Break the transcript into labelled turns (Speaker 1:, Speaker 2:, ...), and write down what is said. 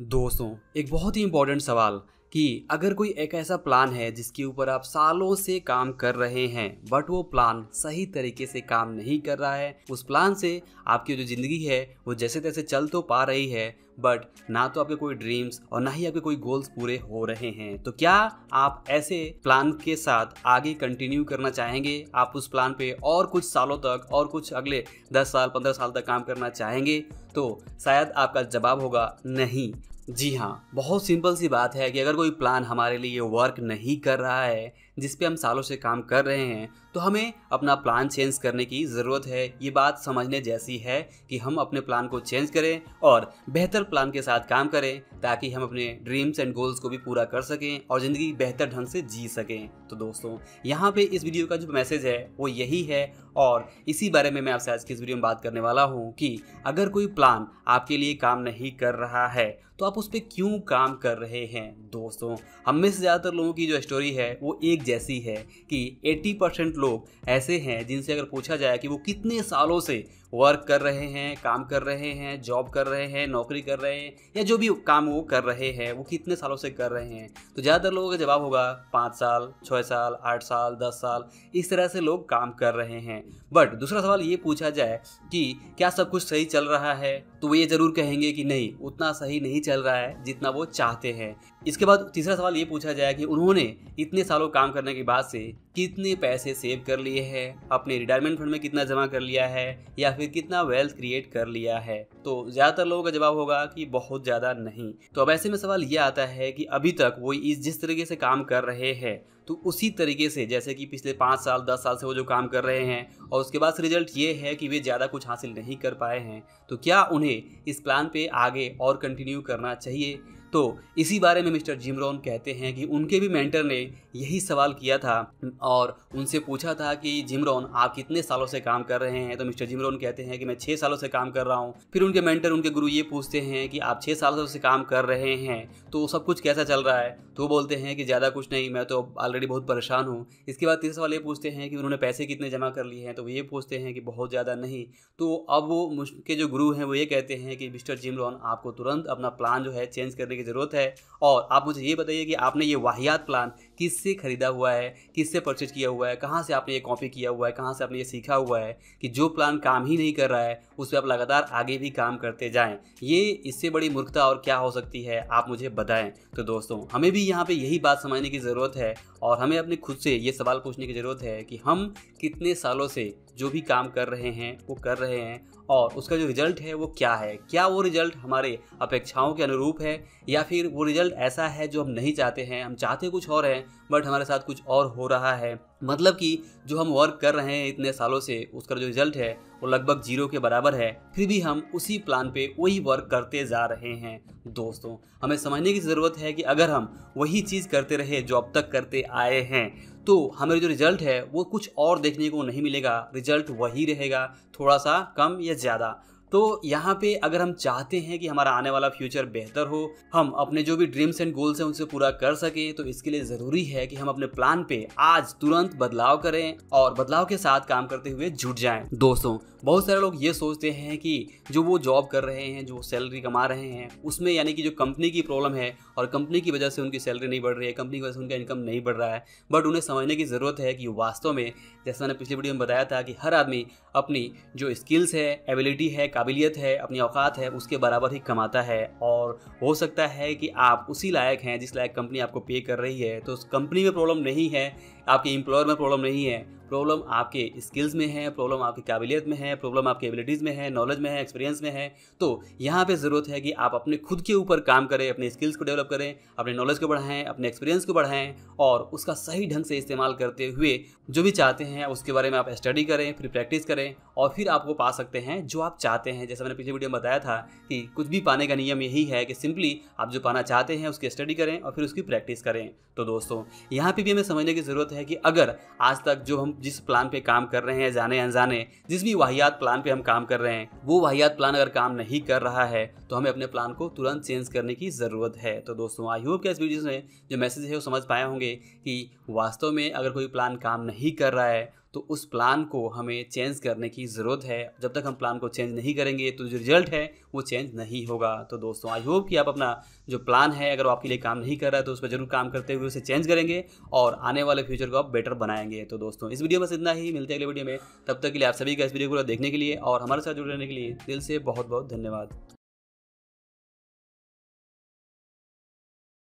Speaker 1: दोस्तों एक बहुत ही इंपॉर्टेंट सवाल कि अगर कोई एक ऐसा प्लान है जिसके ऊपर आप सालों से काम कर रहे हैं बट वो प्लान सही तरीके से काम नहीं कर रहा है उस प्लान से आपकी जो ज़िंदगी है वो जैसे तैसे चल तो पा रही है बट ना तो आपके कोई ड्रीम्स और ना ही आपके कोई गोल्स पूरे हो रहे हैं तो क्या आप ऐसे प्लान के साथ आगे कंटिन्यू करना चाहेंगे आप उस प्लान पे और कुछ सालों तक और कुछ अगले 10 साल 15 साल तक काम करना चाहेंगे तो शायद आपका जवाब होगा नहीं जी हाँ बहुत सिंपल सी बात है कि अगर कोई प्लान हमारे लिए वर्क नहीं कर रहा है जिस पे हम सालों से काम कर रहे हैं तो हमें अपना प्लान चेंज करने की ज़रूरत है ये बात समझने जैसी है कि हम अपने प्लान को चेंज करें और बेहतर प्लान के साथ काम करें ताकि हम अपने ड्रीम्स एंड गोल्स को भी पूरा कर सकें और ज़िंदगी बेहतर ढंग से जी सकें तो दोस्तों यहाँ पे इस वीडियो का जो मैसेज है वो यही है और इसी बारे में मैं आपसे आज की इस वीडियो में बात करने वाला हूँ कि अगर कोई प्लान आपके लिए काम नहीं कर रहा है तो आप आप उस पर क्यों काम कर रहे हैं दोस्तों हम में से ज़्यादातर लोगों की जो स्टोरी है वो एक जैसी है कि 80 परसेंट लोग ऐसे हैं जिनसे अगर पूछा जाए कि वो कितने सालों से वर्क कर रहे हैं काम कर रहे हैं जॉब कर रहे हैं नौकरी कर रहे हैं या जो भी काम वो कर रहे हैं वो कितने सालों से कर रहे हैं तो ज़्यादातर लोगों का जवाब होगा पाँच साल छः साल आठ साल दस साल इस तरह से लोग काम कर रहे हैं बट दूसरा सवाल ये पूछा जाए कि क्या सब कुछ सही चल रहा है तो वो ये ज़रूर कहेंगे कि नहीं उतना सही नहीं चल रहा है जितना वो चाहते हैं इसके बाद तीसरा सवाल ये पूछा जाए कि उन्होंने इतने सालों काम करने के बाद से कितने पैसे सेव कर लिए हैं अपने रिटायरमेंट फंड में कितना जमा कर लिया है या फिर कितना वेल्थ क्रिएट कर लिया है तो ज़्यादातर लोगों का जवाब होगा कि बहुत ज़्यादा नहीं तो अब ऐसे में सवाल ये आता है कि अभी तक वो इस जिस तरीके से काम कर रहे हैं तो उसी तरीके से जैसे कि पिछले पाँच साल दस साल से वो जो काम कर रहे हैं और उसके बाद रिजल्ट ये है कि वे ज़्यादा कुछ हासिल नहीं कर पाए हैं तो क्या उन्हें इस प्लान पे आगे और कंटिन्यू करना चाहिए तो इसी बारे में मिस्टर जिमरॉन कहते हैं कि उनके भी मेंटर ने यही सवाल किया था और उनसे पूछा था कि जिमरॉन आप कितने सालों से काम कर रहे हैं तो मिस्टर जिमरॉन कहते हैं कि मैं छः सालों से काम कर रहा हूँ फिर उनके मेंटर उनके गुरु ये पूछते हैं कि आप छः सालों से काम कर रहे हैं तो सब कुछ कैसा चल रहा है तो वो बोलते हैं कि ज़्यादा कुछ नहीं मैं तो ऑलरेडी बहुत परेशान हूँ इसके बाद तीसरा सवाल ये पूछते हैं कि उन्होंने पैसे कितने जमा कर लिए हैं तो वो ये पूछते हैं कि बहुत ज़्यादा नहीं तो अब वो के जो गुरु हैं वो ये कहते हैं कि मिस्टर जिमरॉन आपको तुरंत अपना प्लान जो है चेंज करने की ज़रूरत है और आप मुझे ये बताइए कि आपने ये वाहियात प्लान किससे ख़रीदा हुआ है किससे परचेज किया हुआ है कहाँ से आपने ये कॉपी किया हुआ है कहाँ से आपने ये सीखा हुआ है कि जो प्लान काम ही नहीं कर रहा है उस पर आप लगातार आगे भी काम करते जाएँ ये इससे बड़ी मूर्खता और क्या हो सकती है आप मुझे बताएं तो दोस्तों हमें भी यहाँ पे यही बात समझने की ज़रूरत है और हमें अपने खुद से ये सवाल पूछने की ज़रूरत है कि हम कितने सालों से जो भी काम कर रहे हैं वो कर रहे हैं और उसका जो रिजल्ट है वो क्या है क्या वो रिजल्ट हमारे अपेक्षाओं के अनुरूप है या फिर वो रिजल्ट ऐसा है जो हम नहीं चाहते हैं हम चाहते कुछ और हैं बट हमारे साथ कुछ और हो रहा है मतलब कि जो हम वर्क कर रहे हैं इतने सालों से उसका जो रिजल्ट है वो लगभग जीरो के बराबर है फिर भी हम उसी प्लान पे वही वर्क करते जा रहे हैं दोस्तों हमें समझने की ज़रूरत है कि अगर हम वही चीज़ करते रहे जो अब तक करते आए हैं तो हमें जो रिजल्ट है वो कुछ और देखने को नहीं मिलेगा रिजल्ट वही रहेगा थोड़ा सा कम या ज़्यादा तो यहाँ पे अगर हम चाहते हैं कि हमारा आने वाला फ्यूचर बेहतर हो हम अपने जो भी ड्रीम्स एंड गोल्स हैं उनसे पूरा कर सके तो इसके लिए ज़रूरी है कि हम अपने प्लान पे आज तुरंत बदलाव करें और बदलाव के साथ काम करते हुए जुट जाए दोस्तों बहुत सारे लोग ये सोचते हैं कि जो वो जॉब कर रहे हैं जो सैलरी कमा रहे हैं उसमें यानी कि जो कंपनी की प्रॉब्लम है और कंपनी की वजह से उनकी सैलरी नहीं बढ़ रही है कंपनी की वजह से उनका इनकम नहीं बढ़ रहा है बट उन्हें समझने की ज़रूरत है कि वास्तव में जैसा मैंने पिछली वीडियो में बताया था कि हर आदमी अपनी जो स्किल्स है एबिलिटी है काबिलियत है अपनी औकात है उसके बराबर ही कमाता है और हो सकता है कि आप उसी लायक हैं जिस लायक कंपनी आपको पे कर रही है तो उस कंपनी में प्रॉब्लम नहीं है आपके एम्प्लॉयर में प्रॉब्लम नहीं है प्रॉब्लम आपके स्किल्स में है प्रॉब्लम आपकी काबिलियत में है प्रॉब्लम आपकी एबिलिटीज़ में है नॉलेज में है एक्सपीरियंस में है तो यहाँ पे ज़रूरत है कि आप अपने खुद के ऊपर काम करें अपने स्किल्स को डेवलप करें अपने नॉलेज को बढ़ाएं अपने एक्सपीरियंस को बढ़ाएं और उसका सही ढंग से इस्तेमाल करते हुए जो भी चाहते हैं उसके बारे में आप स्टडी करें फिर प्रैक्टिस करें और फिर आप वो पा सकते हैं जो आप चाहते हैं जैसे मैंने पिछले वीडियो में बताया था कि कुछ भी पाने का नियम यही है कि सिंपली आप जो पाना चाहते हैं उसकी स्टडी करें और फिर उसकी प्रैक्टिस करें तो दोस्तों यहाँ पे भी हमें समझने की ज़रूरत है कि अगर आज तक जो हम जिस प्लान पे काम कर रहे हैं जाने अनजाने जिस भी वाहियात प्लान पे हम काम कर रहे हैं वो वाहियात प्लान अगर काम नहीं कर रहा है तो हमें अपने प्लान को तुरंत चेंज करने की ज़रूरत है तो दोस्तों आई होप के इस वीडियो में जो मैसेज है वो समझ पाए होंगे कि वास्तव में अगर कोई प्लान काम नहीं कर रहा है तो उस प्लान को हमें चेंज करने की ज़रूरत है जब तक हम प्लान को चेंज नहीं करेंगे तो जो रिजल्ट है वो चेंज नहीं होगा तो दोस्तों आई होप कि आप अपना जो प्लान है अगर वो आपके लिए काम नहीं कर रहा है तो उस पर जरूर काम करते हुए उसे चेंज करेंगे और आने वाले फ्यूचर को आप बेटर बनाएंगे तो दोस्तों इस वीडियो बस इतना ही मिलते हैं अगले वीडियो में तब तक के लिए आप सभी का इस वीडियो को देखने के लिए और हमारे साथ जुड़े रहने के लिए दिल से बहुत बहुत धन्यवाद